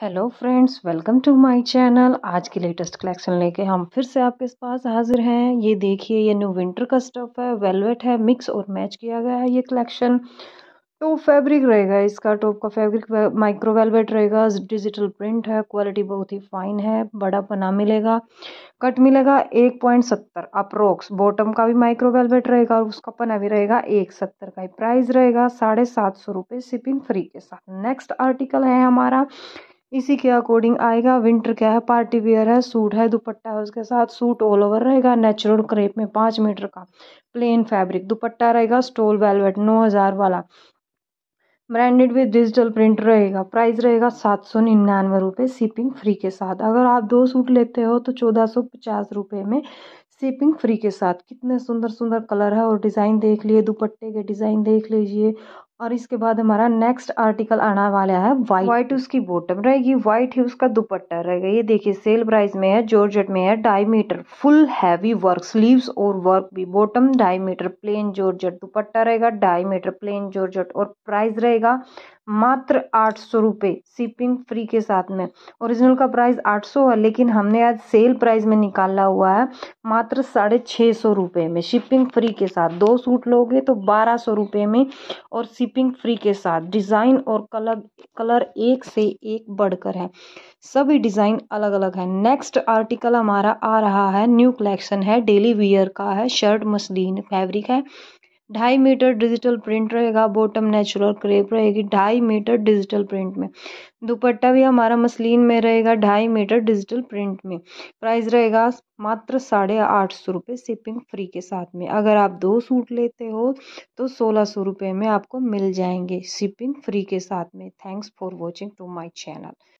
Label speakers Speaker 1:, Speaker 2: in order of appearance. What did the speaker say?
Speaker 1: hello friends welcome to my channel आज की latest collection लेके हम फिर से आपके पास हाजिर हैं ये देखिए ये न्यू विंटर का स्टफ है वेलवेट है मिक्स और मैच किया गया है ये कलेक्शन तो फैब्रिक रहेगा इसका टॉप का फैब्रिक माइक्रो वेलवेट रहेगा डिजिटल प्रिंट है क्वालिटी बहुत ही फाइन है बड़ा पना मिलेगा कट मिलेगा एक पॉइंट सत्तर अप्रोक्स बॉटम का भी माइक्रो वेलवेट रहेगा और उसका पना भी रहेगा एक सत्तर का ही प्राइस रहेगा साढ़े सात सौ रुपये शिपिंग फ्री के साथ नेक्स्ट आर्टिकल है हमारा इसी के अकॉर्डिंग आएगा विंटर क्या है पार्टी वेयर है सूट है दुपट्टा है उसके साथ सूट ऑल ओवर रहेगा नेचुरल क्रेप में पांच मीटर का प्लेन फैब्रिक दुपट्टा रहेगा स्टोल वेलवेट नौ हज़ार वाला ब्रांडेड विद डिजिटल प्रिंट रहेगा प्राइस रहेगा सात सौ निन्यानवे रुपये शिपिंग फ्री के साथ अगर आप दो सूट लेते हो तो चौदह सौ पचास रुपये में शिपिंग फ्री के साथ कितने सुंदर सुंदर कलर है और डिज़ाइन देख लिए दुपट्टे के डिज़ाइन देख लीजिए और इसके बाद हमारा नेक्स्ट आर्टिकल आने वाला है व्हाइट व्हाइट उसकी बॉटम रहेगी व्हाइट ही उसका दुपट्टा रहेगा ये देखिए सेल प्राइस में है जॉर्जेट में है ढाई meter full heavy work sleeves और वर्क भी बॉटम ढाई मीटर प्लेन जॉर्जेट दुपट्टा रहेगा ढाई मीटर प्लेन जॉर्जेट और प्राइस रहेगा मात्र आठ सौ रुपये शिपिंग फ्री के साथ में ओरिजिनल का प्राइस आठ सौ है लेकिन हमने आज सेल प्राइस में निकाला हुआ है मात्र साढ़े छः सौ रुपये में शिपिंग फ्री के साथ दो सूट लोगे तो बारह सौ रुपये में और शिपिंग फ्री के साथ डिज़ाइन और कलर कलर एक से एक बढ़कर है सभी डिज़ाइन अलग अलग है नेक्स्ट आर्टिकल हमारा आ रहा है न्यू कलेक्शन है डेली वियर का है शर्ट मसलिन फैब्रिक है ढाई मीटर डिजिटल प्रिंट रहेगा बॉटम नेचुरल क्रेप रहेगी ढाई मीटर डिजिटल प्रिंट में दुपट्टा भी हमारा मसलिन में रहेगा ढाई मीटर डिजिटल प्रिंट में प्राइस रहेगा मात्र साढ़े आठ सौ रुपये शिपिंग फ्री के साथ में अगर आप दो सूट लेते हो तो सोलह सौ रुपये में आपको मिल जाएंगे शिपिंग फ्री के साथ में thanks for watching to my channel